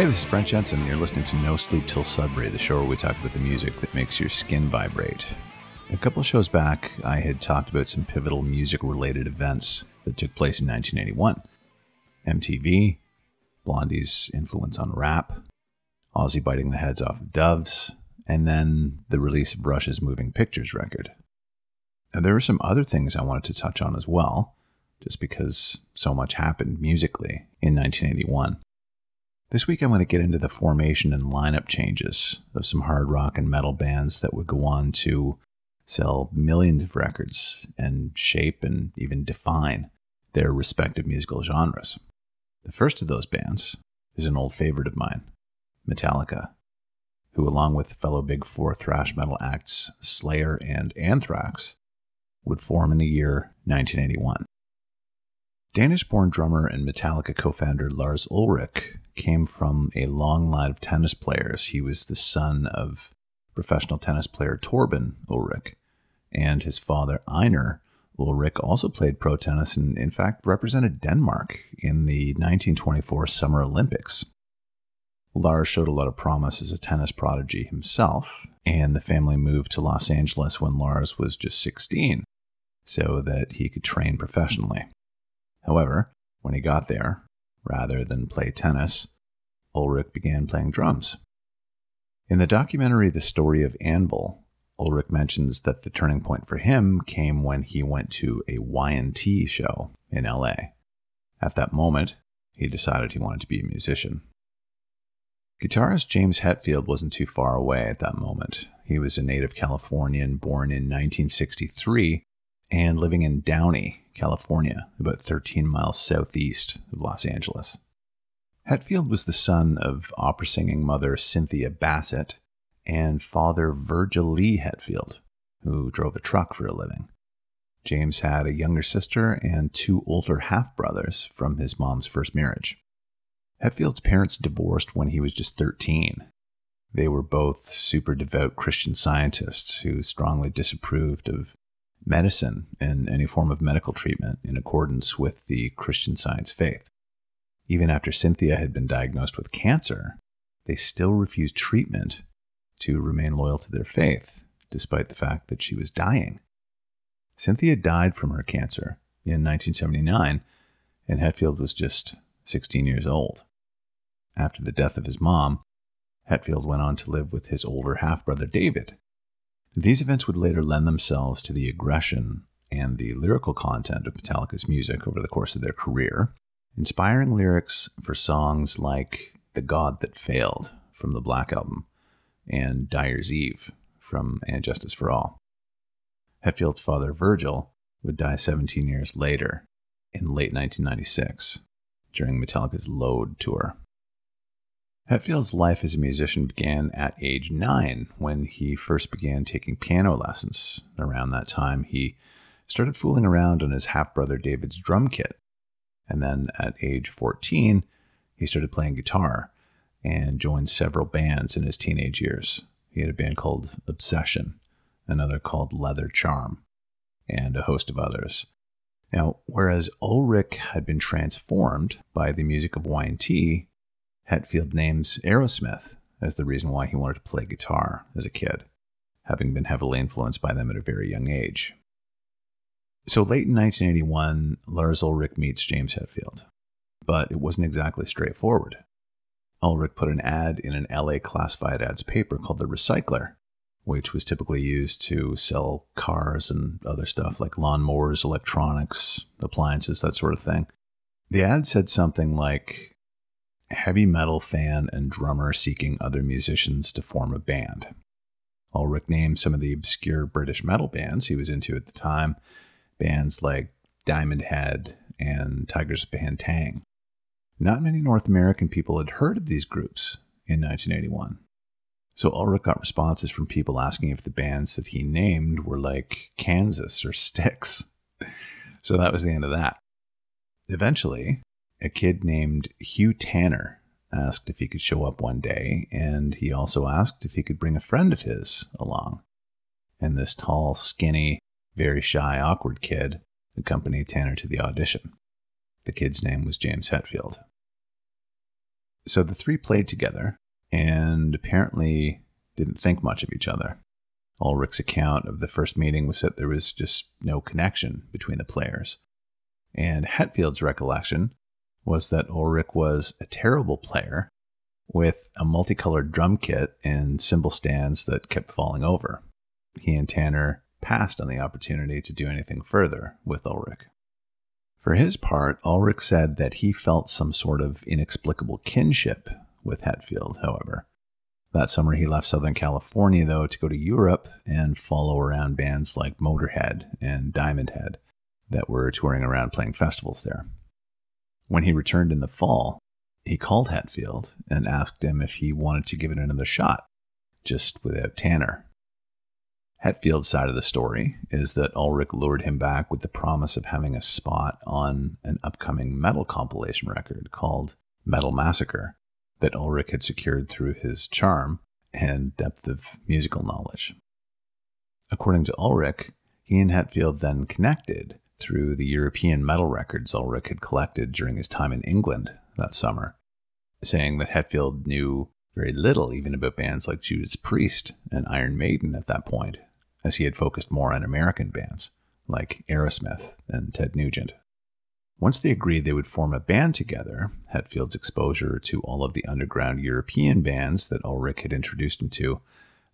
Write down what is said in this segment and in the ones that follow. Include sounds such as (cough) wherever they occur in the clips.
Hey, this is Brent Jensen, and you're listening to No Sleep Till Sudbury, the show where we talk about the music that makes your skin vibrate. A couple shows back, I had talked about some pivotal music related events that took place in 1981 MTV, Blondie's influence on rap, Ozzy biting the heads off of doves, and then the release of Rush's Moving Pictures record. Now, there were some other things I wanted to touch on as well, just because so much happened musically in 1981. This week, I'm going to get into the formation and lineup changes of some hard rock and metal bands that would go on to sell millions of records and shape and even define their respective musical genres. The first of those bands is an old favorite of mine, Metallica, who, along with fellow Big Four thrash metal acts Slayer and Anthrax, would form in the year 1981. Danish born drummer and Metallica co founder Lars Ulrich came from a long line of tennis players. He was the son of professional tennis player Torben Ulrich, and his father Einar Ulrich also played pro tennis and, in fact, represented Denmark in the 1924 Summer Olympics. Lars showed a lot of promise as a tennis prodigy himself, and the family moved to Los Angeles when Lars was just 16 so that he could train professionally. However, when he got there, rather than play tennis, Ulrich began playing drums. In the documentary The Story of Anvil, Ulrich mentions that the turning point for him came when he went to a Y&T show in LA. At that moment, he decided he wanted to be a musician. Guitarist James Hetfield wasn't too far away at that moment. He was a native Californian born in 1963 and living in Downey, California, about 13 miles southeast of Los Angeles. Hetfield was the son of opera singing mother Cynthia Bassett and father Virgil Lee Hetfield, who drove a truck for a living. James had a younger sister and two older half brothers from his mom's first marriage. Hetfield's parents divorced when he was just 13. They were both super devout Christian scientists who strongly disapproved of medicine and any form of medical treatment in accordance with the Christian science faith. Even after Cynthia had been diagnosed with cancer, they still refused treatment to remain loyal to their faith, despite the fact that she was dying. Cynthia died from her cancer in 1979, and Hetfield was just 16 years old. After the death of his mom, Hetfield went on to live with his older half brother David, these events would later lend themselves to the aggression and the lyrical content of Metallica's music over the course of their career, inspiring lyrics for songs like The God That Failed from the Black Album and Dyer's Eve from And Justice for All. Hetfield's father, Virgil, would die 17 years later in late 1996 during Metallica's Load tour. Hetfield's life as a musician began at age nine when he first began taking piano lessons. Around that time, he started fooling around on his half brother David's drum kit. And then at age 14, he started playing guitar and joined several bands in his teenage years. He had a band called Obsession, another called Leather Charm, and a host of others. Now, whereas Ulrich had been transformed by the music of Y&T, Hetfield names Aerosmith as the reason why he wanted to play guitar as a kid, having been heavily influenced by them at a very young age. So late in 1981, Lars Ulrich meets James Hetfield, but it wasn't exactly straightforward. Ulrich put an ad in an LA classified ads paper called The Recycler, which was typically used to sell cars and other stuff like lawnmowers, electronics, appliances, that sort of thing. The ad said something like, heavy metal fan and drummer seeking other musicians to form a band. Ulrich named some of the obscure British metal bands he was into at the time, bands like Diamond Head and Tigers Band Tang. Not many North American people had heard of these groups in 1981. So Ulrich got responses from people asking if the bands that he named were like Kansas or Styx. (laughs) So that was the end of that. Eventually, a kid named Hugh Tanner asked if he could show up one day, and he also asked if he could bring a friend of his along. And this tall, skinny, very shy, awkward kid accompanied Tanner to the audition. The kid's name was James Hetfield. So the three played together and apparently didn't think much of each other. Ulrich's account of the first meeting was that there was just no connection between the players. And Hetfield's recollection was that Ulrich was a terrible player with a multicolored drum kit and cymbal stands that kept falling over. He and Tanner passed on the opportunity to do anything further with Ulrich. For his part, Ulrich said that he felt some sort of inexplicable kinship with Hetfield, however. That summer, he left Southern California, though, to go to Europe and follow around bands like Motorhead and Diamond Head that were touring around playing festivals there. When he returned in the fall, he called Hatfield and asked him if he wanted to give it another shot, just without Tanner. Hatfield's side of the story is that Ulrich lured him back with the promise of having a spot on an upcoming metal compilation record called Metal Massacre that Ulrich had secured through his charm and depth of musical knowledge. According to Ulrich, he and Hatfield then connected through the European metal records Ulrich had collected during his time in England that summer, saying that Hetfield knew very little even about bands like Judas Priest and Iron Maiden at that point, as he had focused more on American bands like Aerosmith and Ted Nugent. Once they agreed they would form a band together, Hetfield's exposure to all of the underground European bands that Ulrich had introduced him to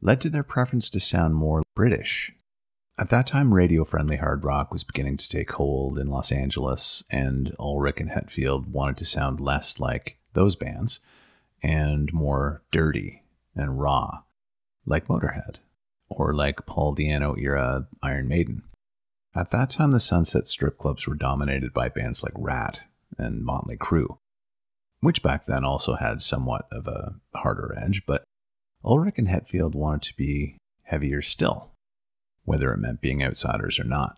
led to their preference to sound more British at that time, radio friendly hard rock was beginning to take hold in Los Angeles, and Ulrich and Hetfield wanted to sound less like those bands and more dirty and raw, like Motorhead or like Paul Diano era Iron Maiden. At that time, the Sunset strip clubs were dominated by bands like Rat and Motley Crue, which back then also had somewhat of a harder edge, but Ulrich and Hetfield wanted to be heavier still whether it meant being outsiders or not.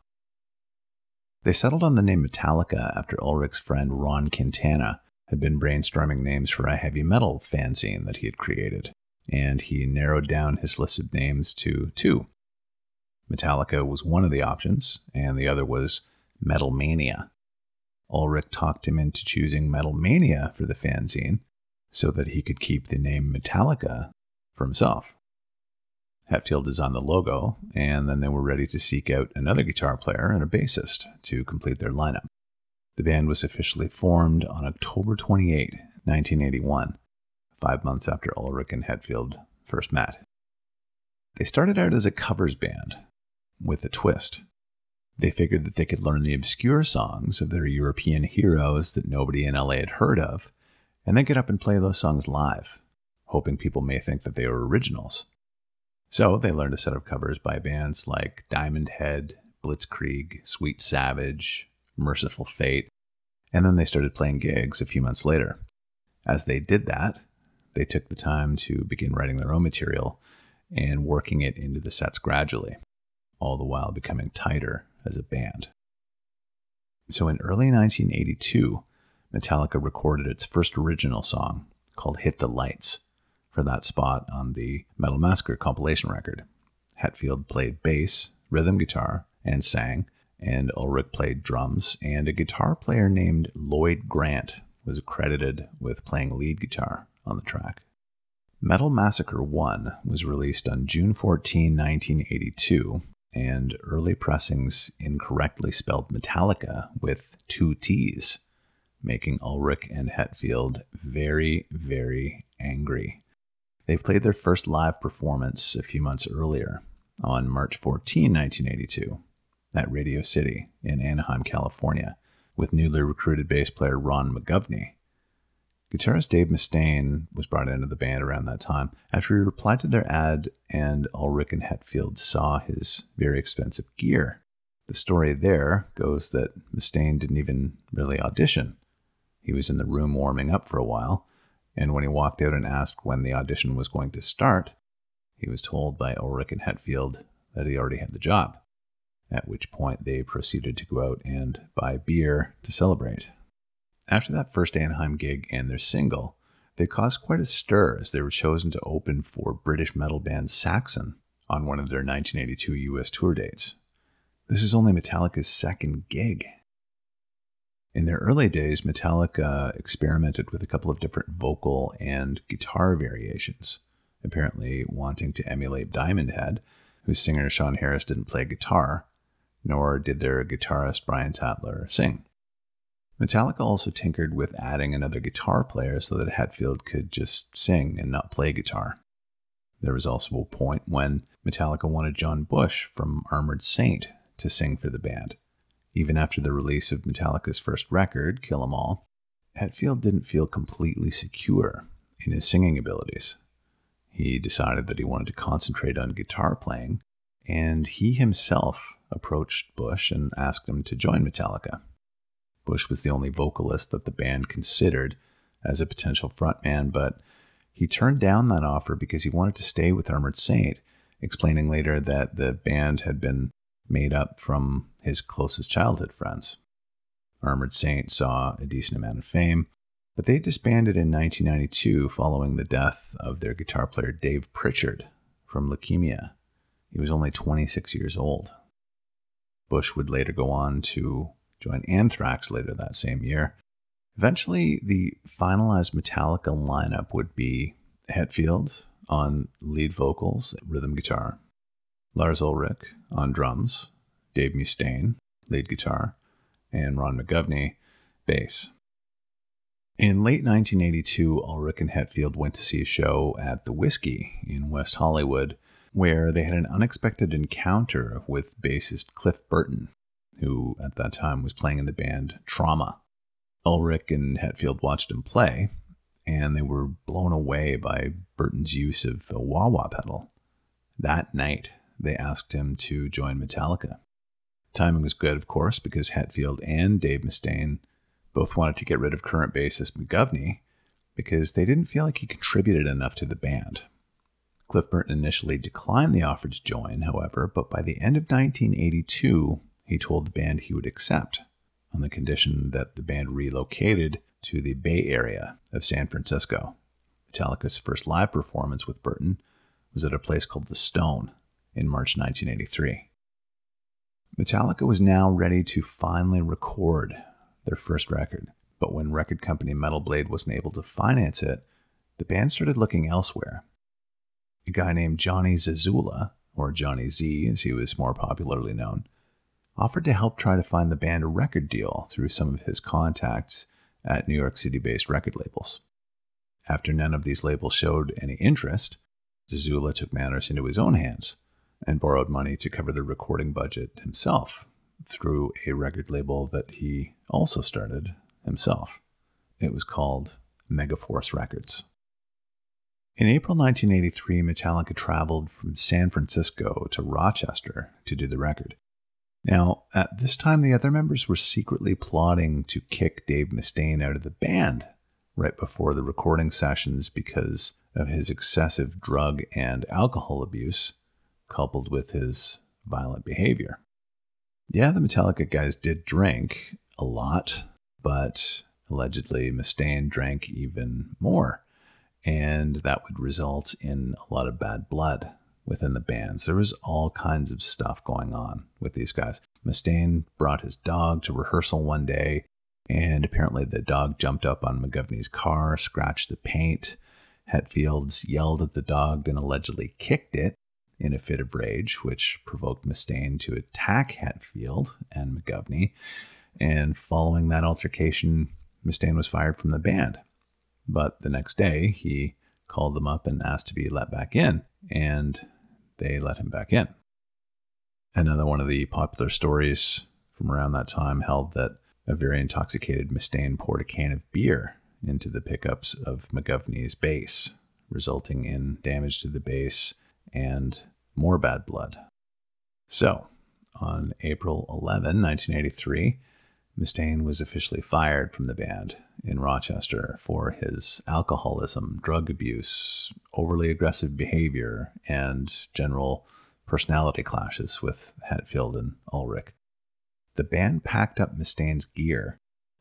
They settled on the name Metallica after Ulrich's friend Ron Quintana had been brainstorming names for a heavy metal fanzine that he had created, and he narrowed down his list of names to two. Metallica was one of the options, and the other was Metal Mania. Ulrich talked him into choosing Metal Mania for the fanzine so that he could keep the name Metallica for himself. Hatfield designed the logo, and then they were ready to seek out another guitar player and a bassist to complete their lineup. The band was officially formed on October 28, 1981, five months after Ulrich and Hetfield first met. They started out as a covers band with a twist. They figured that they could learn the obscure songs of their European heroes that nobody in LA had heard of, and then get up and play those songs live, hoping people may think that they were originals. So they learned a set of covers by bands like Diamond Head, Blitzkrieg, Sweet Savage, Merciful Fate, and then they started playing gigs a few months later. As they did that, they took the time to begin writing their own material and working it into the sets gradually, all the while becoming tighter as a band. So in early 1982, Metallica recorded its first original song called Hit the Lights for that spot on the Metal Massacre compilation record. Hetfield played bass, rhythm guitar, and sang, and Ulrich played drums, and a guitar player named Lloyd Grant was credited with playing lead guitar on the track. Metal Massacre 1 was released on June 14, 1982, and early pressings incorrectly spelled Metallica with two T's, making Ulrich and Hetfield very, very angry. They played their first live performance a few months earlier on March 14, 1982, at Radio City in Anaheim, California, with newly recruited bass player Ron McGovney. Guitarist Dave Mustaine was brought into the band around that time after he replied to their ad and Ulrich and Hetfield saw his very expensive gear. The story there goes that Mustaine didn't even really audition. He was in the room warming up for a while and when he walked out and asked when the audition was going to start, he was told by Ulrich and Hetfield that he already had the job, at which point they proceeded to go out and buy beer to celebrate. After that first Anaheim gig and their single, they caused quite a stir as they were chosen to open for British metal band Saxon on one of their 1982 US tour dates. This is only Metallica's second gig, in their early days, Metallica experimented with a couple of different vocal and guitar variations, apparently wanting to emulate Diamond Head, whose singer Sean Harris didn't play guitar, nor did their guitarist Brian Tatler sing. Metallica also tinkered with adding another guitar player so that Hatfield could just sing and not play guitar. There was also a point when Metallica wanted John Bush from Armored Saint to sing for the band, even after the release of Metallica's first record, Kill 'Em All, Hetfield didn't feel completely secure in his singing abilities. He decided that he wanted to concentrate on guitar playing, and he himself approached Bush and asked him to join Metallica. Bush was the only vocalist that the band considered as a potential frontman, but he turned down that offer because he wanted to stay with Armored Saint, explaining later that the band had been made up from his closest childhood friends. Armored Saint saw a decent amount of fame, but they disbanded in 1992 following the death of their guitar player Dave Pritchard from leukemia. He was only 26 years old. Bush would later go on to join Anthrax later that same year. Eventually, the finalized Metallica lineup would be Hetfield on lead vocals, rhythm guitar, Lars Ulrich on drums, Dave Mustaine, lead guitar, and Ron McGovney, bass. In late 1982, Ulrich and Hetfield went to see a show at the Whiskey in West Hollywood, where they had an unexpected encounter with bassist Cliff Burton, who at that time was playing in the band Trauma. Ulrich and Hetfield watched him play, and they were blown away by Burton's use of a wah wah pedal. That night, they asked him to join Metallica. Timing was good, of course, because Hetfield and Dave Mustaine both wanted to get rid of current bassist McGovney because they didn't feel like he contributed enough to the band. Cliff Burton initially declined the offer to join, however, but by the end of 1982, he told the band he would accept on the condition that the band relocated to the Bay Area of San Francisco. Metallica's first live performance with Burton was at a place called The Stone in March 1983. Metallica was now ready to finally record their first record, but when record company Metal Blade wasn't able to finance it, the band started looking elsewhere. A guy named Johnny Zazula, or Johnny Z as he was more popularly known, offered to help try to find the band a record deal through some of his contacts at New York City based record labels. After none of these labels showed any interest, Zazula took matters into his own hands and borrowed money to cover the recording budget himself through a record label that he also started himself. It was called Megaforce Records. In April 1983, Metallica traveled from San Francisco to Rochester to do the record. Now, at this time, the other members were secretly plotting to kick Dave Mustaine out of the band right before the recording sessions because of his excessive drug and alcohol abuse coupled with his violent behavior. Yeah, the Metallica guys did drink a lot, but allegedly Mustaine drank even more. And that would result in a lot of bad blood within the bands. There was all kinds of stuff going on with these guys. Mustaine brought his dog to rehearsal one day, and apparently the dog jumped up on McGovney's car, scratched the paint. Hetfields yelled at the dog and allegedly kicked it in a fit of rage, which provoked Mustaine to attack Hatfield and McGovney. And following that altercation, Mustaine was fired from the band. But the next day, he called them up and asked to be let back in, and they let him back in. Another one of the popular stories from around that time held that a very intoxicated Mustaine poured a can of beer into the pickups of McGovney's bass, resulting in damage to the bass and more bad blood. So, on April 11, 1983, Mustaine was officially fired from the band in Rochester for his alcoholism, drug abuse, overly aggressive behavior, and general personality clashes with Hatfield and Ulrich. The band packed up Mustaine's gear,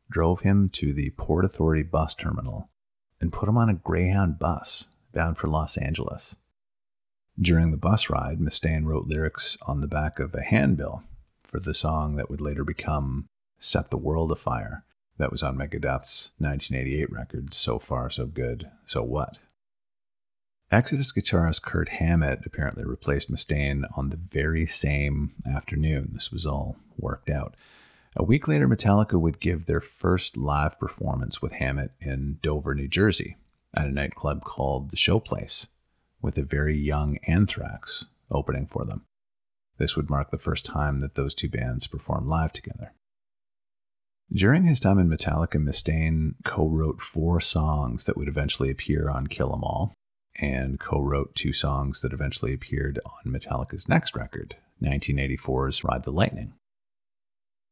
drove him to the Port Authority bus terminal, and put him on a Greyhound bus bound for Los Angeles. During the bus ride, Mustaine wrote lyrics on the back of a handbill for the song that would later become Set the World Afire, that was on Megadeth's 1988 record, So Far, So Good, So What. Exodus guitarist Kurt Hammett apparently replaced Mustaine on the very same afternoon. This was all worked out. A week later, Metallica would give their first live performance with Hammett in Dover, New Jersey, at a nightclub called The Showplace with a very young Anthrax opening for them. This would mark the first time that those two bands performed live together. During his time in Metallica, Mustaine co wrote four songs that would eventually appear on Kill 'Em All, and co wrote two songs that eventually appeared on Metallica's next record, 1984's Ride the Lightning.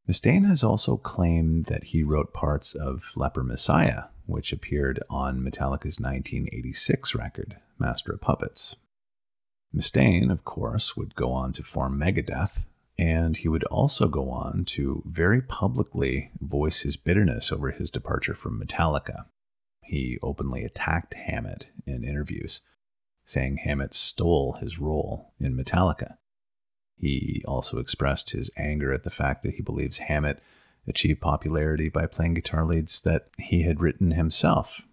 Mustaine has also claimed that he wrote parts of Leper Messiah which appeared on Metallica's 1986 record, Master of Puppets. Mustaine, of course, would go on to form Megadeth, and he would also go on to very publicly voice his bitterness over his departure from Metallica. He openly attacked Hammett in interviews, saying Hammett stole his role in Metallica. He also expressed his anger at the fact that he believes Hammett achieve popularity by playing guitar leads that he had written himself.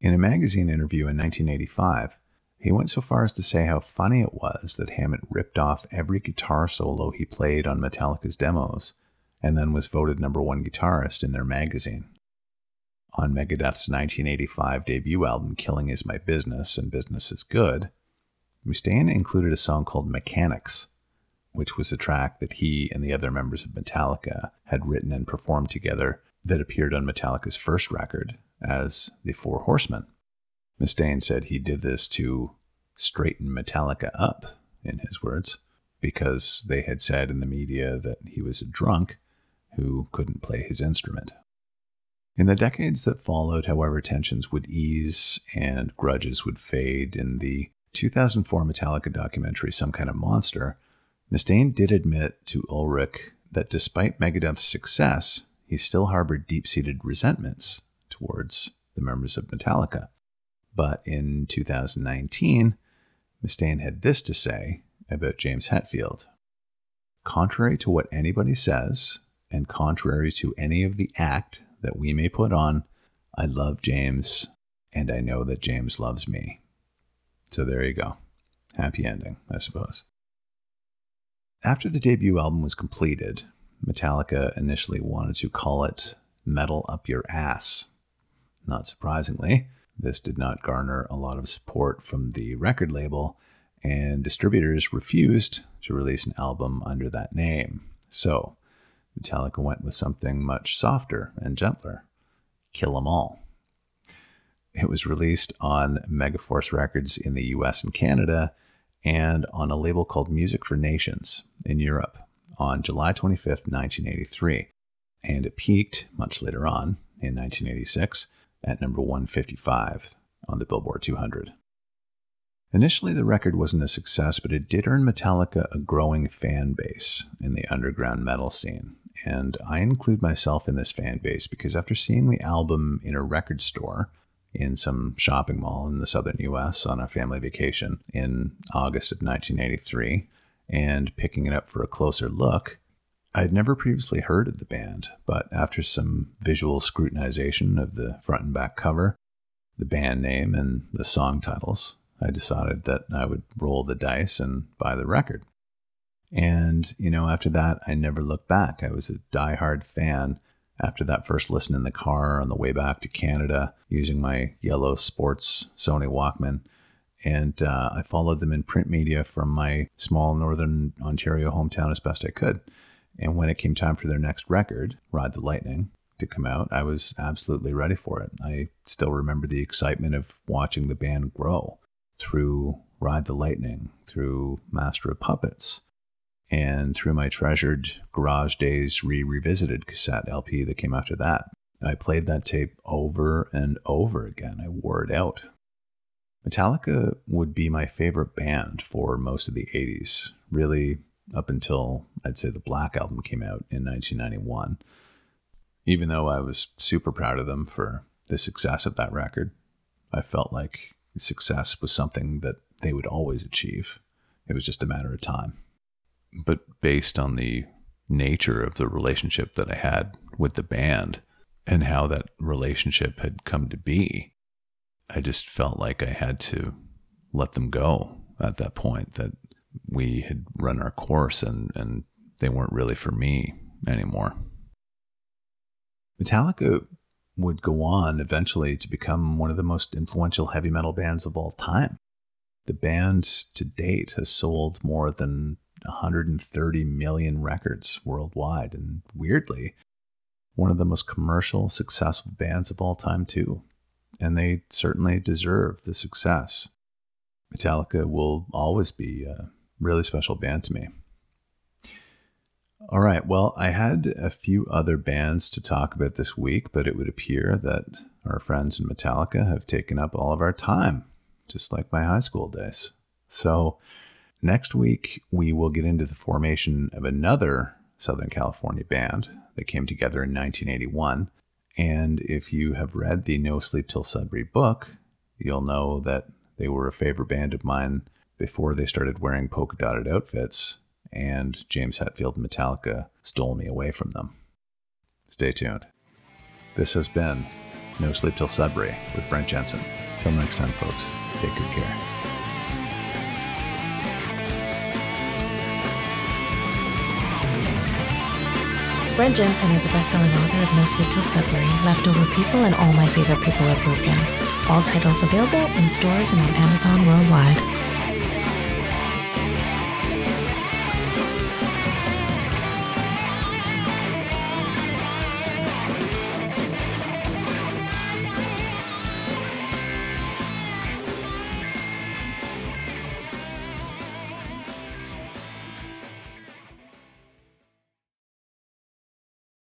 In a magazine interview in 1985, he went so far as to say how funny it was that Hammett ripped off every guitar solo he played on Metallica's demos and then was voted number one guitarist in their magazine. On Megadeth's 1985 debut album Killing Is My Business and Business Is Good, Mustaine included a song called Mechanics, which was a track that he and the other members of Metallica had written and performed together that appeared on Metallica's first record as The Four Horsemen. Mustaine said he did this to straighten Metallica up, in his words, because they had said in the media that he was a drunk who couldn't play his instrument. In the decades that followed, however, tensions would ease and grudges would fade. In the 2004 Metallica documentary, Some Kind of Monster, Mustaine did admit to Ulrich that despite Megadeth's success, he still harbored deep seated resentments towards the members of Metallica. But in 2019, Mustaine had this to say about James Hetfield. Contrary to what anybody says, and contrary to any of the act that we may put on, I love James, and I know that James loves me. So there you go. Happy ending, I suppose. After the debut album was completed, Metallica initially wanted to call it Metal Up Your Ass. Not surprisingly, this did not garner a lot of support from the record label, and distributors refused to release an album under that name. So, Metallica went with something much softer and gentler Kill 'Em All. It was released on Megaforce Records in the US and Canada and on a label called Music for Nations in Europe on July 25th, 1983. And it peaked much later on in 1986 at number 155 on the Billboard 200. Initially, the record wasn't a success, but it did earn Metallica a growing fan base in the underground metal scene. And I include myself in this fan base because after seeing the album in a record store in some shopping mall in the southern US on a family vacation in August of 1983. And picking it up for a closer look, I had never previously heard of the band, but after some visual scrutinization of the front and back cover, the band name, and the song titles, I decided that I would roll the dice and buy the record. And, you know, after that, I never looked back. I was a diehard fan after that first listen in the car on the way back to Canada using my yellow sports Sony Walkman. And uh, I followed them in print media from my small northern Ontario hometown as best I could. And when it came time for their next record, Ride the Lightning, to come out, I was absolutely ready for it. I still remember the excitement of watching the band grow through Ride the Lightning, through Master of Puppets, and through my treasured garage days re-revisited cassette LP that came after that. I played that tape over and over again. I wore it out. Metallica would be my favorite band for most of the 80s, really up until I'd say the Black album came out in 1991. Even though I was super proud of them for the success of that record, I felt like success was something that they would always achieve. It was just a matter of time but based on the nature of the relationship that I had with the band and how that relationship had come to be, I just felt like I had to let them go at that point, that we had run our course and, and they weren't really for me anymore. Metallica would go on eventually to become one of the most influential heavy metal bands of all time. The band to date has sold more than 130 million records worldwide, and weirdly, one of the most commercial, successful bands of all time, too. And they certainly deserve the success. Metallica will always be a really special band to me. All right, well, I had a few other bands to talk about this week, but it would appear that our friends in Metallica have taken up all of our time, just like my high school days. So, Next week, we will get into the formation of another Southern California band that came together in 1981. And if you have read the No Sleep Till Sudbury book, you'll know that they were a favorite band of mine before they started wearing polka dotted outfits, and James Hetfield and Metallica stole me away from them. Stay tuned. This has been No Sleep Till Sudbury with Brent Jensen. Till next time, folks, take good care. Brent Jensen is the best-selling author of No Sleep Till Sudbury, Leftover People, and All My Favorite People Are Broken. All titles available in stores and on Amazon worldwide.